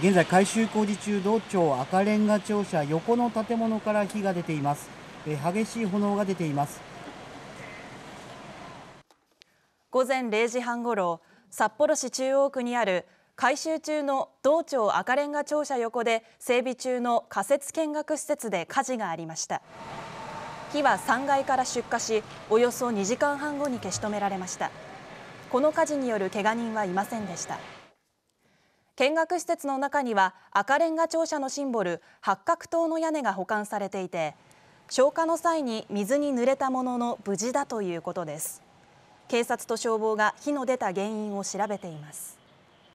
現在改修工事中道庁赤レンガ庁舎横の建物から火が出ていますえ激しい炎が出ています午前零時半ごろ札幌市中央区にある改修中の道庁赤レンガ庁舎横で整備中の仮設見学施設で火事がありました火は3階から出火しおよそ2時間半後に消し止められましたこの火事によるけが人はいませんでした見学施設の中には赤レンガ庁舎のシンボル八角塔の屋根が保管されていて消火の際に水に濡れたものの無事だということです警察と消防が火の出た原因を調べています